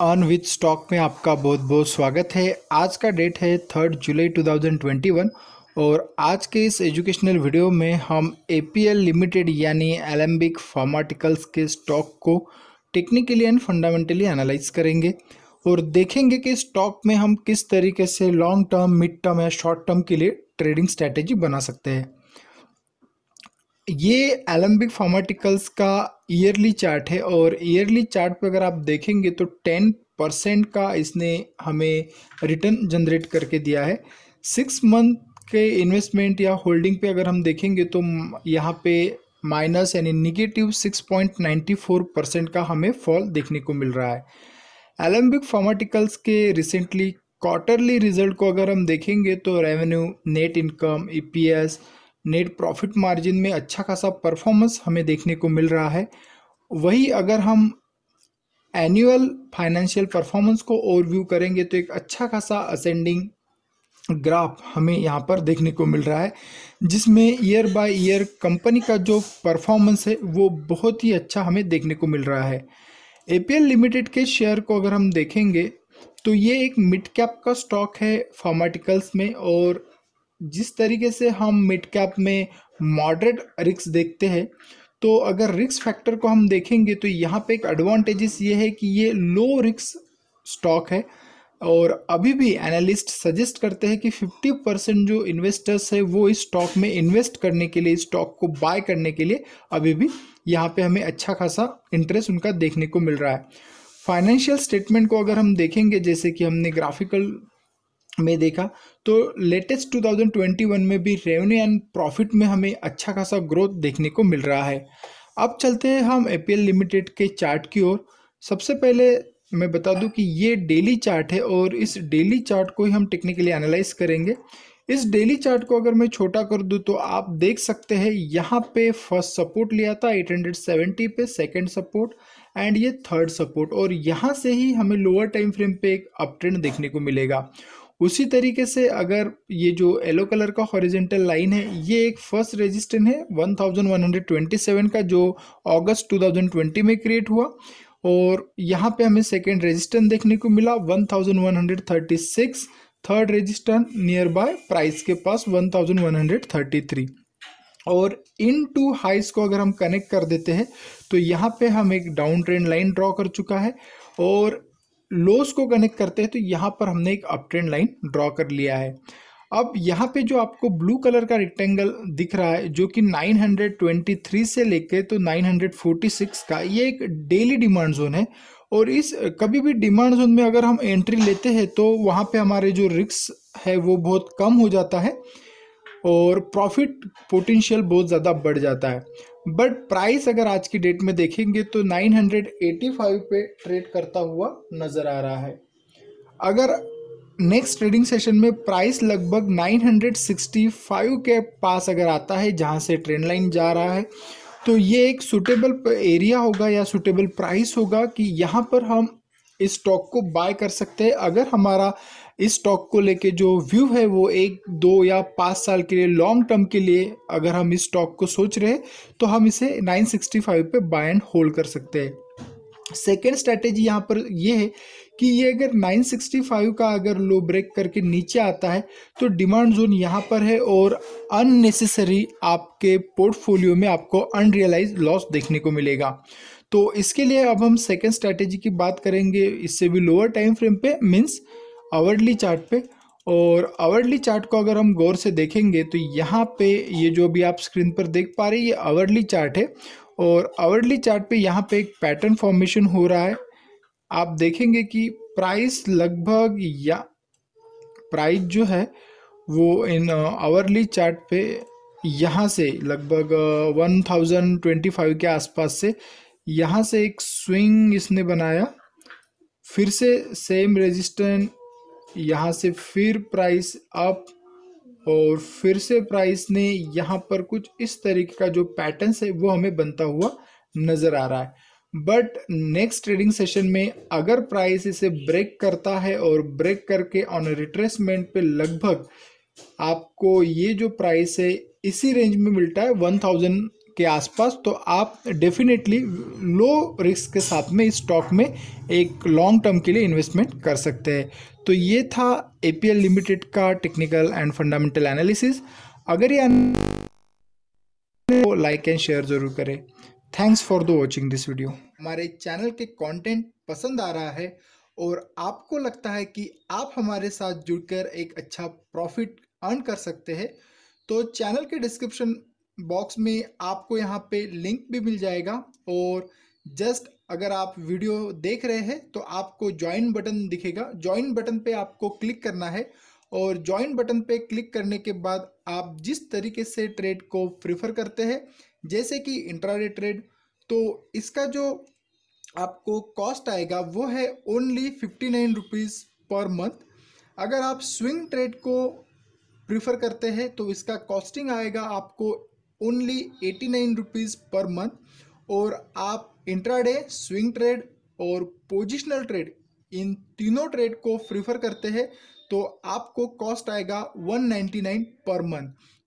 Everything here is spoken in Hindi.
ऑन विथ स्टॉक में आपका बहुत बहुत स्वागत है आज का डेट है थर्ड जुलाई 2021 और आज के इस एजुकेशनल वीडियो में हम एल लिमिटेड यानी एलम्बिक फार्माटिकल्स के स्टॉक को टेक्निकली एंड फंडामेंटली एनालाइज करेंगे और देखेंगे कि स्टॉक में हम किस तरीके से लॉन्ग टर्म मिड टर्म या शॉर्ट टर्म के लिए ट्रेडिंग स्ट्रैटेजी बना सकते हैं ये एलम्बिक फार्माटिकल्स का ईयरली चार्ट है और ईयरली चार्ट पे अगर आप देखेंगे तो टेन परसेंट का इसने हमें रिटर्न जनरेट करके दिया है सिक्स मंथ के इन्वेस्टमेंट या होल्डिंग पे अगर हम देखेंगे तो यहाँ पे माइनस यानी negative six point ninety four percent का हमें फॉल देखने को मिल रहा है एलम्बिक फार्माटिकल्स के रिसेंटली क्वार्टरली रिजल्ट को अगर हम देखेंगे तो revenue net income E net profit margin में अच्छा खासा परफॉर्मेंस हमें देखने को मिल रहा है वही अगर हम एनुअल फाइनेंशियल परफॉर्मेंस को ओवरव्यू करेंगे तो एक अच्छा खासा असेंडिंग ग्राफ हमें यहाँ पर देखने को मिल रहा है जिसमें ईयर बाय ईयर कंपनी का जो परफॉर्मेंस है वो बहुत ही अच्छा हमें देखने को मिल रहा है ए लिमिटेड के शेयर को अगर हम देखेंगे तो ये एक मिड कैप का स्टॉक है फार्माटिकल्स में और जिस तरीके से हम मिड कैप में मॉडरेट रिक्स देखते हैं तो अगर रिक्स फैक्टर को हम देखेंगे तो यहाँ पे एक एडवांटेजेस ये है कि ये लो रिक्स स्टॉक है और अभी भी एनालिस्ट सजेस्ट करते हैं कि 50 परसेंट जो इन्वेस्टर्स है वो इस स्टॉक में इन्वेस्ट करने के लिए इस स्टॉक को बाय करने के लिए अभी भी यहाँ पे हमें अच्छा खासा इंटरेस्ट उनका देखने को मिल रहा है फाइनेंशियल स्टेटमेंट को अगर हम देखेंगे जैसे कि हमने ग्राफिकल મે દેખા તો લેટેસ્ટ 2021 મે ભી રેવન્યુ એન્ડ પ્રોફિટ મે હમે અચ્છા खासा groth દેખને કો મિલ રહા હૈ. અબ ચલતે હમે એપલ લિમિટેડ કે ચાર્ટ કી ઓર. સબસે પહેલે મે બતા દું કી યે ડેલી ચાર્ટ હે ઓર ઇસ ડેલી ચાર્ટ કો હી હમ ટેકનિકલી એનાલાઈઝ કરેંગે. ઇસ ડેલી ચાર્ટ કો અગર મેં છોટા કર દું તો આપ દેખ સકતે હે યહાં પે ફર્સ્ટ સપોર્ટ લિયા થા 870 પે, સેકન્ડ સપોર્ટ એન્ડ યે થર્ડ સપોર્ટ ઓર યહાં સે હી હમે લોઅર ટાઇમ ફ્રેમ પે એક અપટ્રેન્ડ દેખને કો મિલેગા. उसी तरीके से अगर ये जो येलो कलर का हॉरिजेंटल लाइन है ये एक फर्स्ट रेजिस्टेंस है 1127 का जो अगस्त 2020 में क्रिएट हुआ और यहाँ पे हमें सेकेंड रेजिस्टेंस देखने को मिला 1136 third resistance near by price के पास 1133 और इन टू हाइस को अगर हम कनेक्ट कर देते हैं तो यहाँ पे हम एक डाउन ट्रेंड लाइन ड्रॉ कर चुका है और लोस को कनेक्ट करते हैं तो यहाँ पर हमने एक अप ट्रेंड लाइन ड्रॉ कर लिया है अब यहाँ पे जो आपको ब्लू कलर का रेक्टेंगल दिख रहा है जो कि 923 से लेके तो 946 का ये एक डेली डिमांड जोन है और इस कभी भी डिमांड जोन में अगर हम एंट्री लेते हैं तो वहाँ पे हमारे जो रिक्स है वो बहुत कम हो जाता है और प्रॉफिट पोटेंशियल बहुत ज़्यादा बढ़ जाता है बट प्राइस अगर आज की डेट में देखेंगे तो 985 पे ट्रेड करता हुआ नज़र आ रहा है अगर नेक्स्ट ट्रेडिंग सेशन में प्राइस लगभग 965 के पास अगर आता है जहां से ट्रेंड लाइन जा रहा है तो ये एक सुटेबल एरिया होगा या सुटेबल प्राइस होगा कि यहाँ पर हम इस स्टॉक को बाय कर सकते हैं अगर हमारा इस स्टॉक को लेके जो व्यू है वो एक दो या पाँच साल के लिए लॉन्ग टर्म के लिए अगर हम इस स्टॉक को सोच रहे तो हम इसे 965 पे बाय एंड होल्ड कर सकते हैं सेकेंड स्ट्रैटेजी यहाँ पर ये है कि ये अगर 965 का अगर लो ब्रेक करके नीचे आता है तो डिमांड जोन यहाँ पर है और अननेसेसरी आपके पोर्टफोलियो में आपको अनरियलाइज लॉस देखने को मिलेगा तो इसके लिए अब हम सेकेंड स्ट्रैटेजी की बात करेंगे इससे भी लोअर टाइम फ्रेम पे मीन्स आवर्डली चार्ट पे और आवर्डली चार्ट को अगर हम गौर से देखेंगे तो यहाँ पे ये जो भी आप स्क्रीन पर देख पा रहे हैं ये आवर्डली चार्ट है और आवर्डली चार्ट पे यहाँ पे एक पैटर्न फॉर्मेशन हो रहा है आप देखेंगे कि प्राइस लगभग या प्राइस जो है वो इन आवर्ली uh, चार्ट पे यहाँ से लगभग वन थाउजेंड ट्वेंटी फाइव के आसपास से यहाँ से एक स्विंग इसने बनाया फिर से सेम रेजिस्टेंट यहाँ से फिर प्राइस अप और फिर से प्राइस ने यहाँ पर कुछ इस तरीके का जो पैटर्न है वो हमें बनता हुआ नज़र आ रहा है बट नेक्स्ट ट्रेडिंग सेशन में अगर प्राइस इसे ब्रेक करता है और ब्रेक करके ऑन रिट्रेसमेंट पे लगभग आपको ये जो प्राइस है इसी रेंज में मिलता है वन थाउजेंड के आसपास तो आप डेफिनेटली लो रिस्क के साथ में इस स्टॉक में एक लॉन्ग टर्म के लिए इन्वेस्टमेंट कर सकते हैं तो ये था ए लिमिटेड का टेक्निकल एंड फंडामेंटल एनालिसिस अगर ये लाइक एंड शेयर ज़रूर करें thanks for the watching this video हमारे चैनल के कॉन्टेंट पसंद आ रहा है और आपको लगता है कि आप हमारे साथ जुड़कर एक अच्छा प्रॉफिट अर्न कर सकते हैं तो चैनल के डिस्क्रिप्शन बॉक्स में आपको यहाँ पे लिंक भी मिल जाएगा और जस्ट अगर आप वीडियो देख रहे हैं तो आपको ज्वाइन बटन दिखेगा ज्वाइन बटन पे आपको क्लिक करना है और ज्वाइन बटन पे क्लिक करने के बाद आप जिस तरीके से ट्रेड को प्रिफर करते हैं जैसे कि इंट्राडे ट्रेड तो इसका जो आपको कॉस्ट आएगा वो है only fifty nine rupees per month अगर आप स्विंग ट्रेड को प्रीफर करते हैं तो इसका कॉस्टिंग आएगा आपको only eighty nine rupees per month और आप इंट्राडे स्विंग ट्रेड और पोजिशनल ट्रेड इन तीनों ट्रेड को प्रीफर करते हैं तो आपको कॉस्ट आएगा 199 पर मंथ